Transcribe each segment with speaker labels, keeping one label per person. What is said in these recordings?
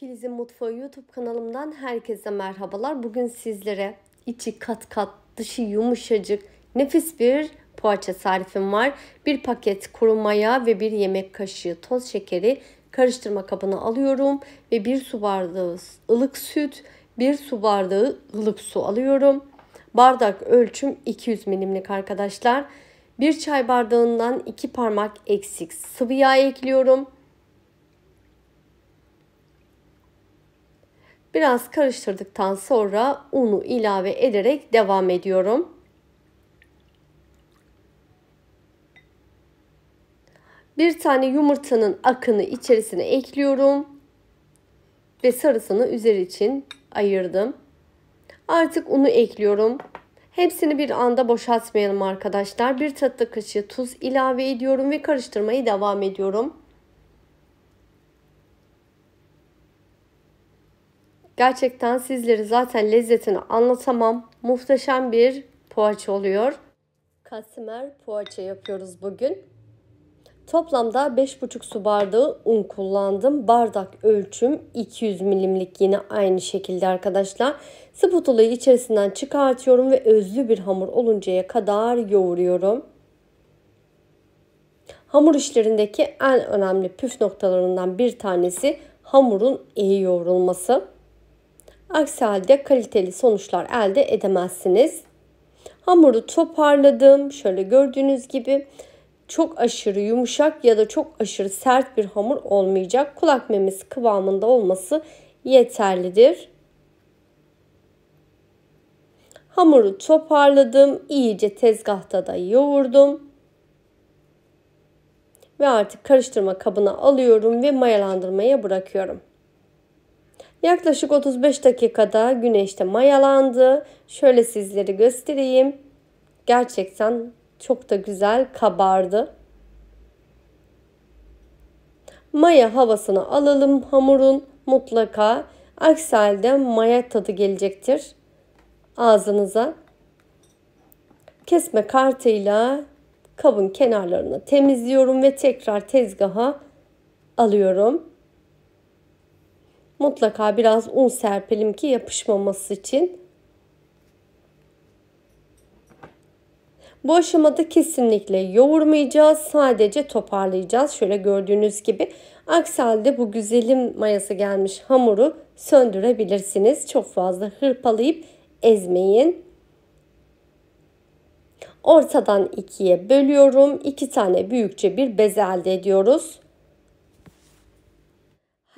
Speaker 1: Filiz'in Mutfağı YouTube kanalımdan herkese merhabalar. Bugün sizlere içi kat kat, dışı yumuşacık, nefis bir poğaça tarifim var. Bir paket kuru maya ve bir yemek kaşığı toz şekeri karıştırma kabına alıyorum ve bir su bardağı ılık süt, bir su bardağı ılık su alıyorum. Bardak ölçüm 200 milimlik arkadaşlar. Bir çay bardağından iki parmak eksik sıvı yağ ekliyorum Biraz karıştırdıktan sonra unu ilave ederek devam ediyorum. Bir tane yumurtanın akını içerisine ekliyorum ve sarısını üzeri için ayırdım. Artık unu ekliyorum. Hepsini bir anda boşaltmayalım arkadaşlar. Bir tatlı kaşığı tuz ilave ediyorum ve karıştırmayı devam ediyorum. Gerçekten sizlere zaten lezzetini anlatamam. Muhteşem bir poğaça oluyor. Kasimer poğaça yapıyoruz bugün. Toplamda 5,5 su bardağı un kullandım. Bardak ölçüm 200 milimlik yine aynı şekilde arkadaşlar. Spatulayı içerisinden çıkartıyorum ve özlü bir hamur oluncaya kadar yoğuruyorum. Hamur işlerindeki en önemli püf noktalarından bir tanesi hamurun iyi yoğrulması. Aksi halde kaliteli sonuçlar elde edemezsiniz. Hamuru toparladım. Şöyle gördüğünüz gibi çok aşırı yumuşak ya da çok aşırı sert bir hamur olmayacak. Kulak memesi kıvamında olması yeterlidir. Hamuru toparladım. iyice tezgahta da yoğurdum. Ve artık karıştırma kabına alıyorum ve mayalandırmaya bırakıyorum. Yaklaşık 35 dakikada güneşte mayalandı. Şöyle sizlere göstereyim. Gerçekten çok da güzel kabardı. Maya havasını alalım hamurun mutlaka. Aksi halde maya tadı gelecektir ağzınıza. Kesme kartıyla kabın kenarlarını temizliyorum ve tekrar tezgaha alıyorum. Mutlaka biraz un serpelim ki yapışmaması için. Bu aşamada kesinlikle yoğurmayacağız. Sadece toparlayacağız. Şöyle gördüğünüz gibi. Aksi halde bu güzelim mayası gelmiş hamuru söndürebilirsiniz. Çok fazla hırpalayıp ezmeyin. Ortadan ikiye bölüyorum. İki tane büyükçe bir bez elde ediyoruz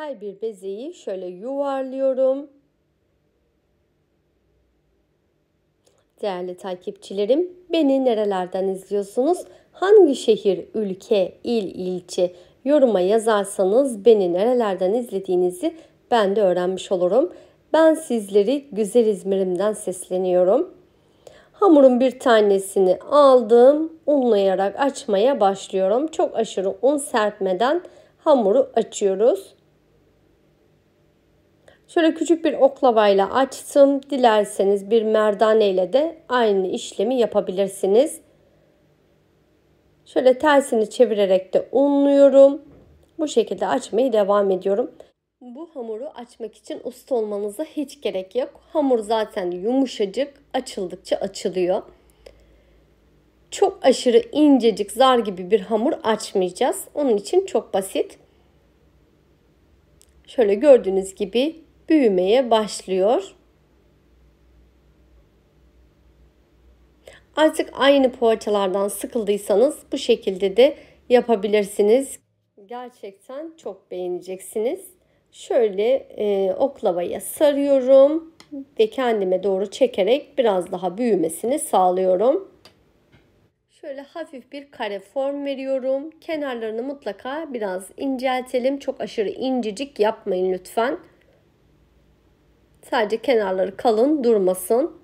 Speaker 1: her bir bezeyi şöyle yuvarlıyorum. Değerli takipçilerim, beni nerelerden izliyorsunuz? Hangi şehir, ülke, il, ilçe yoruma yazarsanız beni nerelerden izlediğinizi ben de öğrenmiş olurum. Ben sizleri güzel İzmir'imden sesleniyorum. Hamurun bir tanesini aldım. Unlayarak açmaya başlıyorum. Çok aşırı un serpmeden hamuru açıyoruz. Şöyle küçük bir oklavayla açsın. Dilerseniz bir merdane ile de aynı işlemi yapabilirsiniz. Şöyle tersini çevirerek de unluyorum. Bu şekilde açmayı devam ediyorum. Bu hamuru açmak için usta olmanıza hiç gerek yok. Hamur zaten yumuşacık, açıldıkça açılıyor. Çok aşırı incecik zar gibi bir hamur açmayacağız. Onun için çok basit. Şöyle gördüğünüz gibi büyümeye başlıyor. Artık aynı poğaçalardan sıkıldıysanız bu şekilde de yapabilirsiniz. Gerçekten çok beğeneceksiniz. Şöyle e, oklavaya sarıyorum ve kendime doğru çekerek biraz daha büyümesini sağlıyorum. Şöyle hafif bir kare form veriyorum. Kenarlarını mutlaka biraz inceltelim. Çok aşırı incecik yapmayın lütfen. Sadece kenarları kalın durmasın.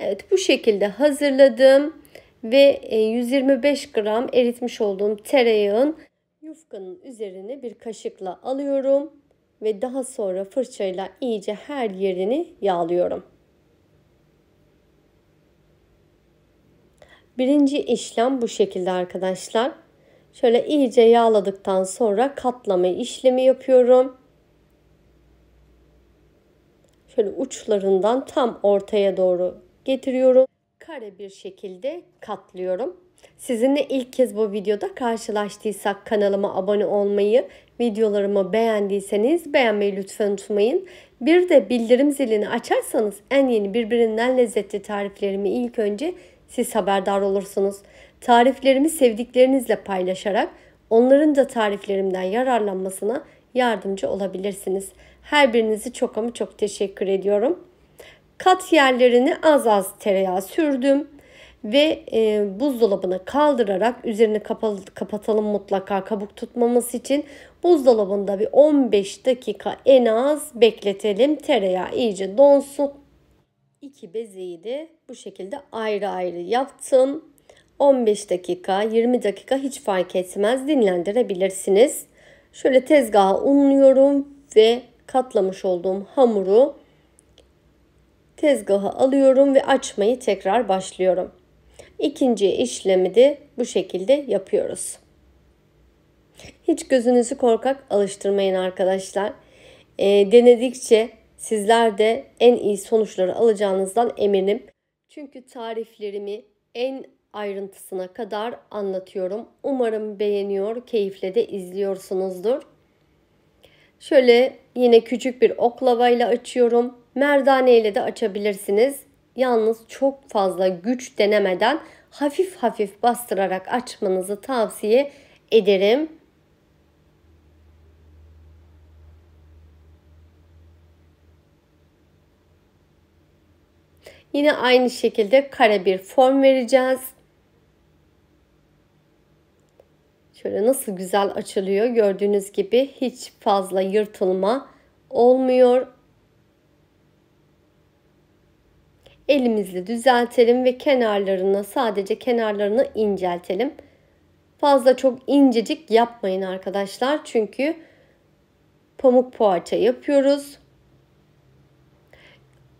Speaker 1: Evet bu şekilde hazırladım ve 125 e, gram eritmiş olduğum tereyağın yufkanın üzerine bir kaşıkla alıyorum ve daha sonra fırçayla iyice her yerini yağlıyorum. Birinci işlem bu şekilde arkadaşlar. Şöyle iyice yağladıktan sonra katlama işlemi yapıyorum şöyle uçlarından tam ortaya doğru getiriyorum. Kare bir şekilde katlıyorum. Sizinle ilk kez bu videoda karşılaştıysak kanalıma abone olmayı, videolarımı beğendiyseniz beğenmeyi lütfen unutmayın. Bir de bildirim zilini açarsanız en yeni birbirinden lezzetli tariflerimi ilk önce siz haberdar olursunuz. Tariflerimi sevdiklerinizle paylaşarak onların da tariflerimden yararlanmasına yardımcı olabilirsiniz. Her birinizi çok ama çok teşekkür ediyorum. Kat yerlerini az az tereyağı sürdüm ve e, buzdolabına kaldırarak üzerini kapalı, kapatalım mutlaka kabuk tutmaması için buzdolabında bir 15 dakika en az bekletelim tereyağı iyice donsun. İki bezeyi de bu şekilde ayrı ayrı yaptım. 15 dakika 20 dakika hiç fark etmez dinlendirebilirsiniz. Şöyle tezgaha unluyorum ve katlamış olduğum hamuru tezgaha alıyorum ve açmayı tekrar başlıyorum. İkinci işlemi de bu şekilde yapıyoruz. Hiç gözünüzü korkak alıştırmayın arkadaşlar. E, denedikçe sizler de en iyi sonuçları alacağınızdan eminim. Çünkü tariflerimi en ayrıntısına kadar anlatıyorum. Umarım beğeniyor, keyifle de izliyorsunuzdur. Şöyle yine küçük bir oklavayla açıyorum. Merdane ile de açabilirsiniz. Yalnız çok fazla güç denemeden hafif hafif bastırarak açmanızı tavsiye ederim. Yine aynı şekilde kare bir form vereceğiz. Şöyle nasıl güzel açılıyor. Gördüğünüz gibi hiç fazla yırtılma olmuyor. Elimizle düzeltelim ve kenarlarını sadece kenarlarını inceltelim. Fazla çok incecik yapmayın arkadaşlar. Çünkü pamuk poğaça yapıyoruz.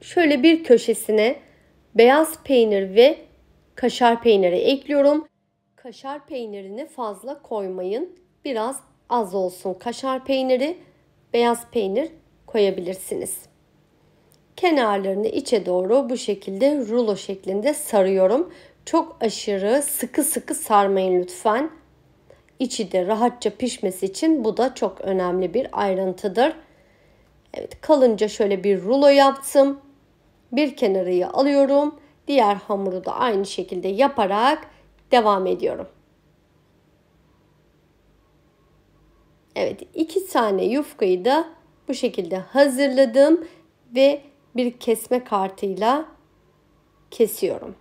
Speaker 1: Şöyle bir köşesine beyaz peynir ve kaşar peyniri ekliyorum. Kaşar peynirini fazla koymayın. Biraz az olsun kaşar peyniri, beyaz peynir koyabilirsiniz. Kenarlarını içe doğru bu şekilde rulo şeklinde sarıyorum. Çok aşırı sıkı sıkı sarmayın lütfen. İçi de rahatça pişmesi için bu da çok önemli bir ayrıntıdır. Evet kalınca şöyle bir rulo yaptım. Bir kenarıyı alıyorum. Diğer hamuru da aynı şekilde yaparak devam ediyorum. Evet iki tane yufkayı da bu şekilde hazırladım ve bir kesme kartıyla kesiyorum.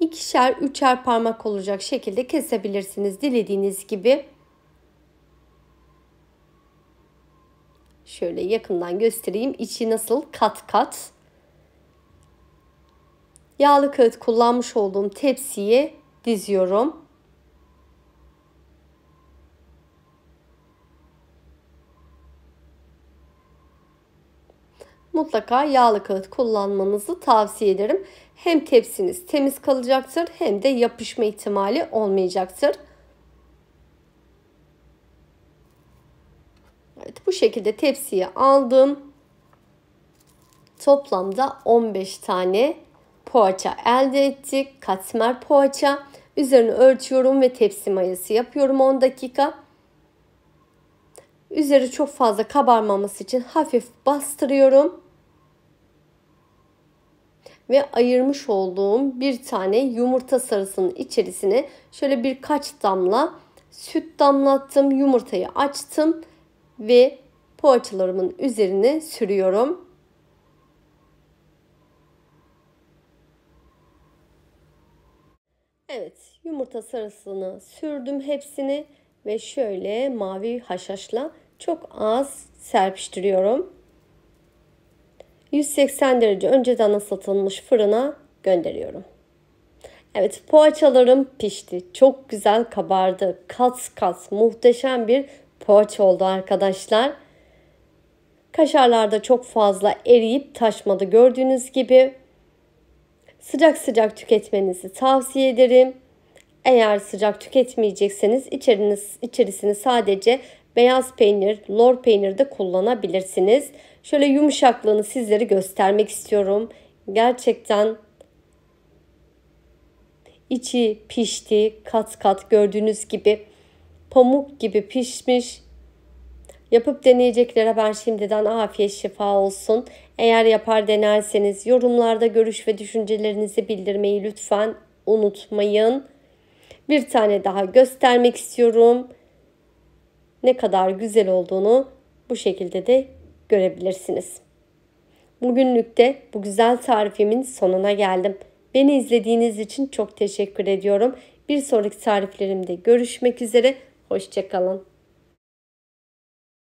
Speaker 1: İkişer üçer parmak olacak şekilde kesebilirsiniz dilediğiniz gibi. Şöyle yakından göstereyim içi nasıl kat kat yağlı kağıt kullanmış olduğum tepsiye diziyorum. Mutlaka yağlı kağıt kullanmanızı tavsiye ederim. Hem tepsiniz temiz kalacaktır hem de yapışma ihtimali olmayacaktır. Evet bu şekilde tepsiye aldım. Toplamda 15 tane poğaça elde ettik. Katmer poğaça. Üzerini örtüyorum ve tepsi mayası yapıyorum 10 dakika. Üzeri çok fazla kabarmaması için hafif bastırıyorum. Ve ayırmış olduğum bir tane yumurta sarısının içerisine şöyle birkaç damla süt damlattım. Yumurtayı açtım ve poğaçalarımın üzerine sürüyorum. Evet yumurta sarısını sürdüm hepsini ve şöyle mavi haşhaşla çok az serpiştiriyorum. 180 derece önceden ısıtılmış fırına gönderiyorum. Evet poğaçalarım pişti. Çok güzel kabardı. Kat kat muhteşem bir poğaça oldu arkadaşlar. Kaşarlarda çok fazla eriyip taşmadı gördüğünüz gibi sıcak sıcak tüketmenizi tavsiye ederim. Eğer sıcak tüketmeyecekseniz içeriniz, içerisini sadece beyaz peynir, lor peynir de kullanabilirsiniz. Şöyle yumuşaklığını sizlere göstermek istiyorum. Gerçekten içi pişti, kat kat gördüğünüz gibi pamuk gibi pişmiş Yapıp deneyeceklere ben şimdiden afiyet şifa olsun. Eğer yapar denerseniz yorumlarda görüş ve düşüncelerinizi bildirmeyi lütfen unutmayın. Bir tane daha göstermek istiyorum. Ne kadar güzel olduğunu bu şekilde de görebilirsiniz. Bugünlük de bu güzel tarifimin sonuna geldim. Beni izlediğiniz için çok teşekkür ediyorum. Bir sonraki tariflerimde görüşmek üzere. Hoşçakalın.